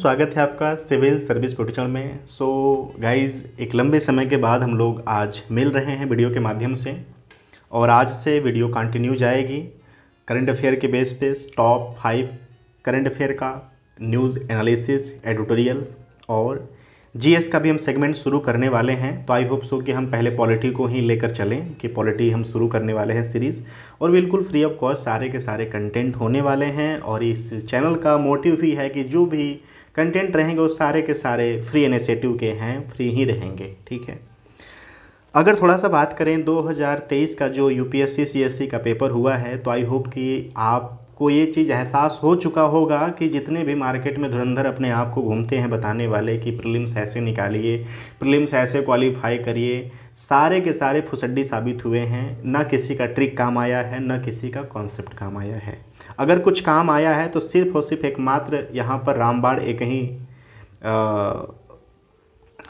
स्वागत है आपका सिविल सर्विस प्रोटेक्शन में सो so, गाइस एक लंबे समय के बाद हम लोग आज मिल रहे हैं वीडियो के माध्यम से और आज से वीडियो कंटिन्यू जाएगी करंट अफेयर के बेस पे टॉप फाइव करंट अफेयर का न्यूज़ एनालिसिस एडिटोरियल और जीएस का भी हम सेगमेंट शुरू करने वाले हैं तो आई होप सो कि हम पहले पॉलिटी को ही लेकर चलें कि पॉलिटी हम शुरू करने वाले हैं सीरीज़ और बिल्कुल फ्री ऑफ कॉस्ट सारे के सारे कंटेंट होने वाले हैं और इस चैनल का मोटिव भी है कि जो भी कंटेंट रहेंगे वो सारे के सारे फ्री इनिशिएटिव के हैं फ्री ही रहेंगे ठीक है अगर थोड़ा सा बात करें 2023 का जो यू पी का पेपर हुआ है तो आई होप कि आपको ये चीज़ एहसास हो चुका होगा कि जितने भी मार्केट में धुरंधर अपने आप को घूमते हैं बताने वाले कि प्रीलिम्स ऐसे निकालिए प्रीलिम्स ऐसे क्वालिफाई करिए सारे के सारे फुसड्डी साबित हुए हैं ना किसी का ट्रिक काम आया है ना किसी का कॉन्सेप्ट काम आया है अगर कुछ काम आया है तो सिर्फ और सिर्फ एकमात्र यहाँ पर रामबाण एक ही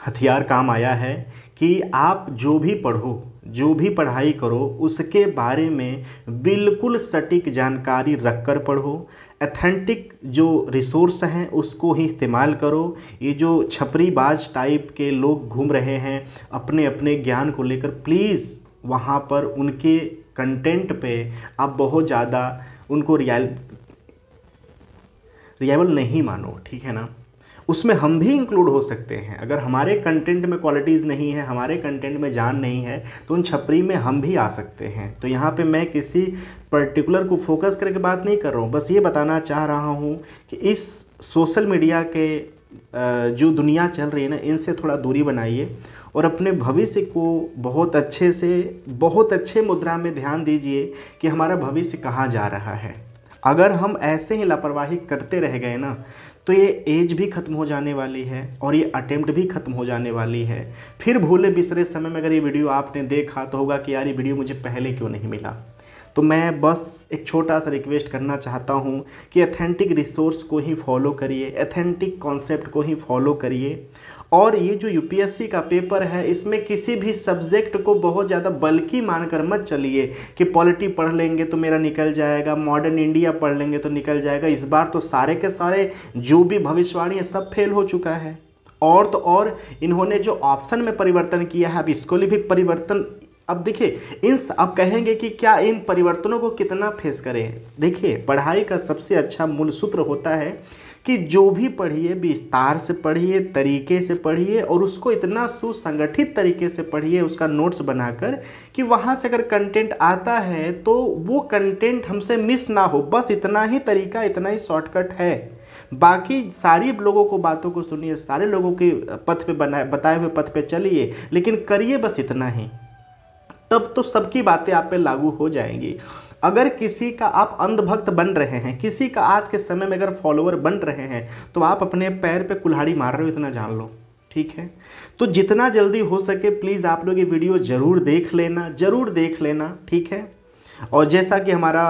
हथियार काम आया है कि आप जो भी पढ़ो जो भी पढ़ाई करो उसके बारे में बिल्कुल सटीक जानकारी रखकर पढ़ो एथेंटिक जो रिसोर्स हैं उसको ही इस्तेमाल करो ये जो छपरीबाज टाइप के लोग घूम रहे हैं अपने अपने ज्ञान को लेकर प्लीज़ वहाँ पर उनके कंटेंट पे आप बहुत ज़्यादा उनको रियल रियाबल नहीं मानो ठीक है ना उसमें हम भी इंक्लूड हो सकते हैं अगर हमारे कंटेंट में क्वालिटीज़ नहीं है हमारे कंटेंट में जान नहीं है तो उन छपरी में हम भी आ सकते हैं तो यहाँ पे मैं किसी पर्टिकुलर को फोकस करके बात नहीं कर रहा हूँ बस ये बताना चाह रहा हूँ कि इस सोशल मीडिया के जो दुनिया चल रही है ना इनसे थोड़ा दूरी बनाइए और अपने भविष्य को बहुत अच्छे से बहुत अच्छे मुद्रा में ध्यान दीजिए कि हमारा भविष्य कहाँ जा रहा है अगर हम ऐसे ही लापरवाही करते रह गए ना तो ये एज भी ख़त्म हो जाने वाली है और ये अटेम्प्ट भी ख़त्म हो जाने वाली है फिर भूले बिसरे समय में अगर ये वीडियो आपने देखा तो होगा कि यार ये वीडियो मुझे पहले क्यों नहीं मिला तो मैं बस एक छोटा सा रिक्वेस्ट करना चाहता हूँ कि एथेंटिक रिसोर्स को ही फॉलो करिए एथेंटिक कॉन्सेप्ट को ही फॉलो करिए और ये जो यूपीएससी का पेपर है इसमें किसी भी सब्जेक्ट को बहुत ज़्यादा बल्कि मानकर मत चलिए कि पॉलिटी पढ़ लेंगे तो मेरा निकल जाएगा मॉडर्न इंडिया पढ़ लेंगे तो निकल जाएगा इस बार तो सारे के सारे जो भी भविष्यवाणी है सब फेल हो चुका है और तो और इन्होंने जो ऑप्शन में परिवर्तन किया है अब इसको लिए भी परिवर्तन अब देखिए इन अब कहेंगे कि क्या इन परिवर्तनों को कितना फेस करें देखिए पढ़ाई का सबसे अच्छा मूल सूत्र होता है कि जो भी पढ़िए विस्तार से पढ़िए तरीके से पढ़िए और उसको इतना सुसंगठित तरीके से पढ़िए उसका नोट्स बनाकर कि वहाँ से अगर कंटेंट आता है तो वो कंटेंट हमसे मिस ना हो बस इतना ही तरीका इतना ही शॉर्टकट है बाकी सारी लोगों को बातों को सुनिए सारे लोगों के पथ पे बनाए बताए हुए पथ पे चलिए लेकिन करिए बस इतना ही तब तो सबकी बातें आप पे लागू हो जाएंगी अगर किसी का आप अंधभक्त बन रहे हैं किसी का आज के समय में अगर फॉलोअर बन रहे हैं तो आप अपने पैर पे कुल्हाड़ी मार रहे हो इतना जान लो ठीक है तो जितना जल्दी हो सके प्लीज़ आप लोग ये वीडियो ज़रूर देख लेना ज़रूर देख लेना ठीक है और जैसा कि हमारा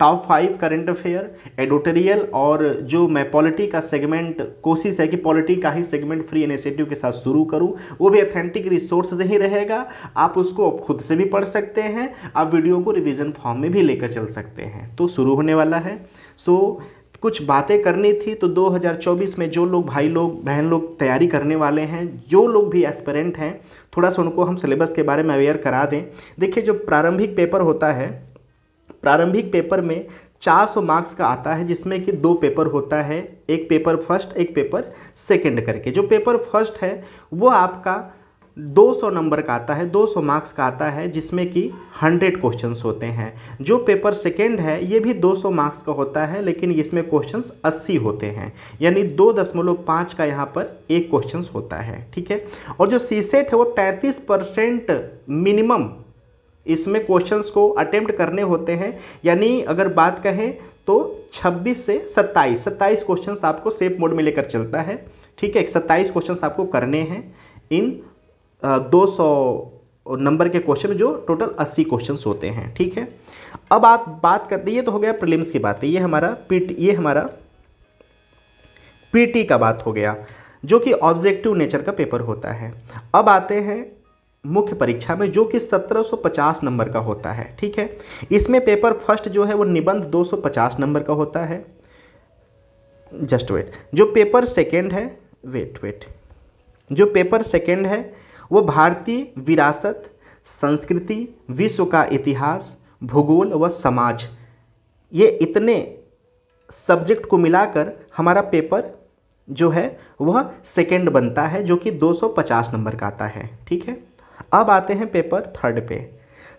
top five current affair editorial और जो मैं पॉलिटी का सेगमेंट कोशिश है कि पॉलिटी का ही सेगमेंट फ्री इनिशिएटिव के साथ शुरू करूं वो भी अथेंटिक रिसोर्स ही रहेगा आप उसको खुद से भी पढ़ सकते हैं आप वीडियो को रिविज़न फॉर्म में भी लेकर चल सकते हैं तो शुरू होने वाला है सो so, कुछ बातें करनी थी तो 2024 में जो लोग भाई लोग बहन लोग तैयारी करने वाले हैं जो लोग भी एस्पेरेंट हैं थोड़ा सा उनको हम सिलेबस के बारे में अवेयर करा दें देखिए जो प्रारंभिक पेपर होता है प्रारंभिक पेपर में 400 मार्क्स का आता है जिसमें कि दो पेपर होता है एक पेपर फर्स्ट एक पेपर सेकंड करके जो पेपर फर्स्ट है वो आपका 200 नंबर का आता है 200 मार्क्स का आता है जिसमें कि 100 क्वेश्चंस होते हैं जो पेपर सेकंड है ये भी 200 मार्क्स का होता है लेकिन इसमें क्वेश्चंस 80 होते हैं यानी दो दशमलव पाँच का यहाँ पर एक क्वेश्चंस होता है ठीक है और जो सी सेट है वो 33 परसेंट मिनिमम इसमें क्वेश्चंस को अटेम्प्ट करने होते हैं यानी अगर बात कहें तो 26 से 27 27 क्वेश्चंस आपको सेफ मोड में लेकर चलता है ठीक है सत्ताईस क्वेश्चंस आपको करने हैं इन दो सौ नंबर के क्वेश्चन जो टोटल अस्सी क्वेश्चन होते हैं ठीक है अब आप बात करते ये तो हो गया प्रीलिम्स की बात है ये हमारा पी ये हमारा पीटी का बात हो गया जो कि ऑब्जेक्टिव नेचर का पेपर होता है अब आते हैं मुख्य परीक्षा में जो कि 1750 नंबर का होता है ठीक है इसमें पेपर फर्स्ट जो है वो निबंध 250 नंबर का होता है जस्ट वेट जो पेपर सेकंड है वेट वेट जो पेपर सेकंड है वो भारतीय विरासत संस्कृति विश्व का इतिहास भूगोल व समाज ये इतने सब्जेक्ट को मिलाकर हमारा पेपर जो है वह सेकंड बनता है जो कि 250 नंबर का आता है ठीक है अब आते हैं पेपर थर्ड पे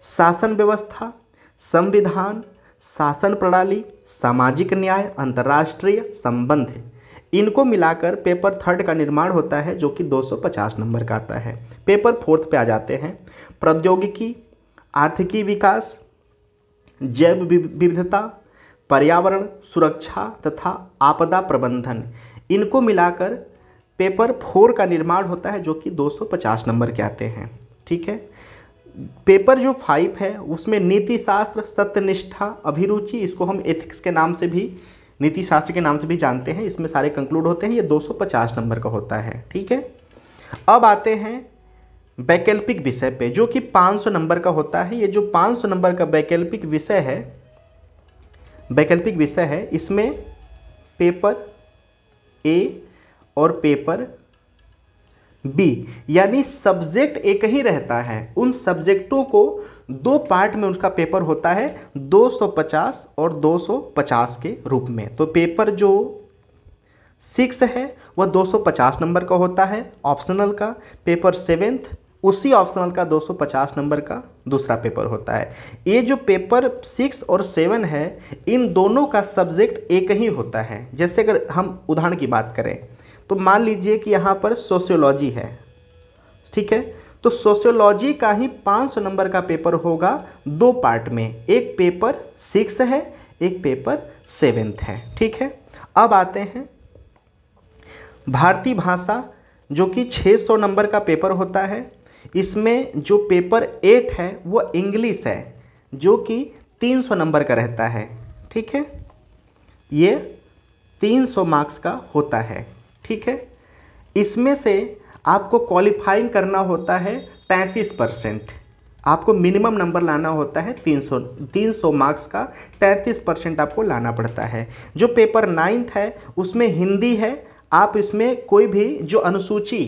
शासन व्यवस्था संविधान शासन प्रणाली सामाजिक न्याय अंतर्राष्ट्रीय संबंध इनको मिलाकर पेपर थर्ड का निर्माण होता है जो कि 250 नंबर का आता है पेपर फोर्थ पे आ जाते हैं प्रौद्योगिकी आर्थिकी विकास जैव विविधता पर्यावरण सुरक्षा तथा आपदा प्रबंधन इनको मिलाकर पेपर फोर का निर्माण होता है जो कि 250 नंबर के आते हैं ठीक है पेपर जो फाइव है उसमें नीति शास्त्र सत्यनिष्ठा अभिरुचि इसको हम एथिक्स के नाम से भी नीति शास्त्र के नाम से भी जानते हैं इसमें सारे कंक्लूड होते हैं ये 250 नंबर का होता है ठीक है अब आते हैं वैकल्पिक विषय पे जो कि 500 नंबर का होता है ये जो 500 नंबर का वैकल्पिक विषय है वैकल्पिक विषय है इसमें पेपर ए और पेपर बी यानी सब्जेक्ट एक ही रहता है उन सब्जेक्टों को दो पार्ट में उसका पेपर होता है 250 और 250 के रूप में तो पेपर जो सिक्स है वह 250 नंबर का होता है ऑप्शनल का पेपर सेवेंथ उसी ऑप्शनल का 250 नंबर का दूसरा पेपर होता है ये जो पेपर सिक्स और सेवन है इन दोनों का सब्जेक्ट एक ही होता है जैसे अगर हम उदाहरण की बात करें तो मान लीजिए कि यहाँ पर सोशियोलॉजी है ठीक है तो सोशियोलॉजी का ही 500 नंबर का पेपर होगा दो पार्ट में एक पेपर सिक्स है एक पेपर सेवेंथ है ठीक है अब आते हैं भारतीय भाषा जो कि 600 नंबर का पेपर होता है इसमें जो पेपर एट है वो इंग्लिश है जो कि 300 नंबर का रहता है ठीक है ये 300 मार्क्स का होता है ठीक है इसमें से आपको क्वालिफाइंग करना होता है तैंतीस परसेंट आपको मिनिमम नंबर लाना होता है 300 300 मार्क्स का 33 परसेंट आपको लाना पड़ता है जो पेपर नाइन्थ है उसमें हिंदी है आप इसमें कोई भी जो अनुसूची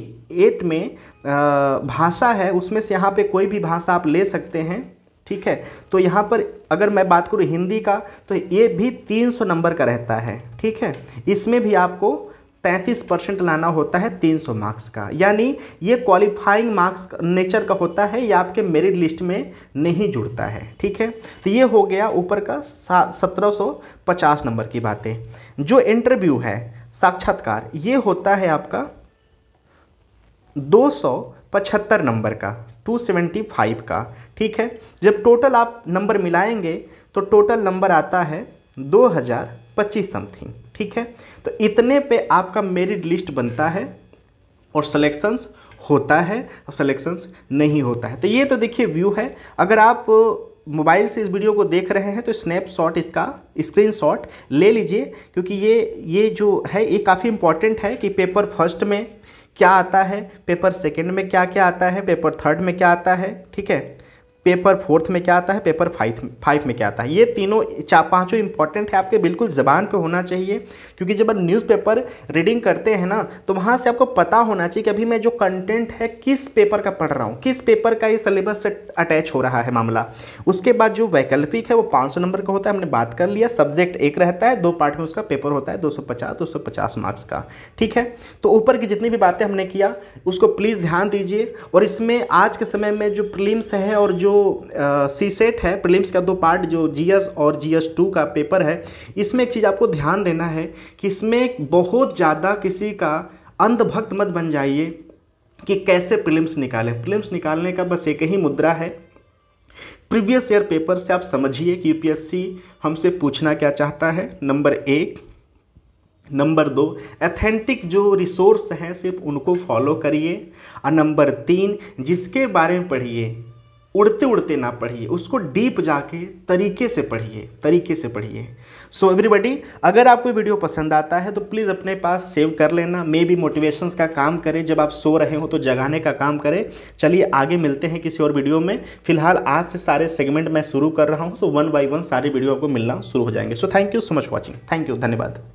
एट में भाषा है उसमें से यहाँ पे कोई भी भाषा आप ले सकते हैं ठीक है तो यहाँ पर अगर मैं बात करूँ हिंदी का तो ये भी 300 नंबर का रहता है ठीक है इसमें भी आपको 33 परसेंट लाना होता है तीन सौ मार्क्स का यानी ये क्वालिफाइंग मार्क्स नेचर का होता है या आपके मेरिट लिस्ट में नहीं जुड़ता है ठीक है तो ये हो गया ऊपर का सत्रह सौ पचास नंबर की बातें जो इंटरव्यू है साक्षात्कार ये होता है आपका दो सौ पचहत्तर नंबर का टू सेवेंटी फाइव का ठीक है जब टोटल आप नंबर मिलाएंगे तो टोटल नंबर आता है दो हज़ार पच्चीस समथिंग ठीक है तो इतने पे आपका मेरिट लिस्ट बनता है और सलेक्शंस होता है और सलेक्शंस नहीं होता है तो ये तो देखिए व्यू है अगर आप मोबाइल से इस वीडियो को देख रहे हैं तो स्नैपशॉट इसका स्क्रीनशॉट ले लीजिए क्योंकि ये ये जो है ये काफ़ी इंपॉर्टेंट है कि पेपर फर्स्ट में क्या आता है पेपर सेकंड में क्या क्या आता है पेपर थर्ड में क्या आता है ठीक है पेपर फोर्थ में क्या आता है पेपर फाइव फाइव में क्या आता है ये तीनों चार पाँचों इंपॉर्टेंट है आपके बिल्कुल ज़बान पे होना चाहिए क्योंकि जब आप न्यूज़पेपर रीडिंग करते हैं ना तो वहाँ से आपको पता होना चाहिए कि अभी मैं जो कंटेंट है किस पेपर का पढ़ रहा हूँ किस पेपर का ये सिलेबस से अटैच हो रहा है मामला उसके बाद जो वैकल्पिक है वो पाँच नंबर का होता है हमने बात कर लिया सब्जेक्ट एक रहता है दो पार्ट में उसका पेपर होता है दो सौ मार्क्स का ठीक है तो ऊपर की जितनी भी बातें हमने किया उसको प्लीज़ ध्यान दीजिए और इसमें आज के समय में जो प्रीलिम्स है और जो जो सी सेट है प्रिलिम्स का दो पार्ट जो जी और जी टू का पेपर है इसमें एक चीज़ आपको ध्यान देना है कि इसमें बहुत ज़्यादा किसी का अंधभक्त मत बन जाइए कि कैसे प्रिलिम्स निकालें प्रिलिम्स निकालने का बस एक ही मुद्रा है प्रीवियस ईयर पेपर से आप समझिए कि यूपीएससी हमसे पूछना क्या चाहता है नंबर एक नंबर दो एथेंटिक जो रिसोर्स हैं सिर्फ उनको फॉलो करिए और नंबर तीन जिसके बारे में पढ़िए उड़ते उड़ते ना पढ़िए उसको डीप जाके तरीके से पढ़िए तरीके से पढ़िए सो एवरीबडी अगर आपको वीडियो पसंद आता है तो प्लीज़ अपने पास सेव कर लेना मे बी मोटिवेशंस का काम करें जब आप सो रहे हो तो जगाने का काम करें चलिए आगे मिलते हैं किसी और वीडियो में फिलहाल आज से सारे सेगमेंट मैं शुरू कर रहा हूँ तो वन बाई वन सारे वीडियो आपको मिलना शुरू हो जाएंगे so thank you so much watching thank you धन्यवाद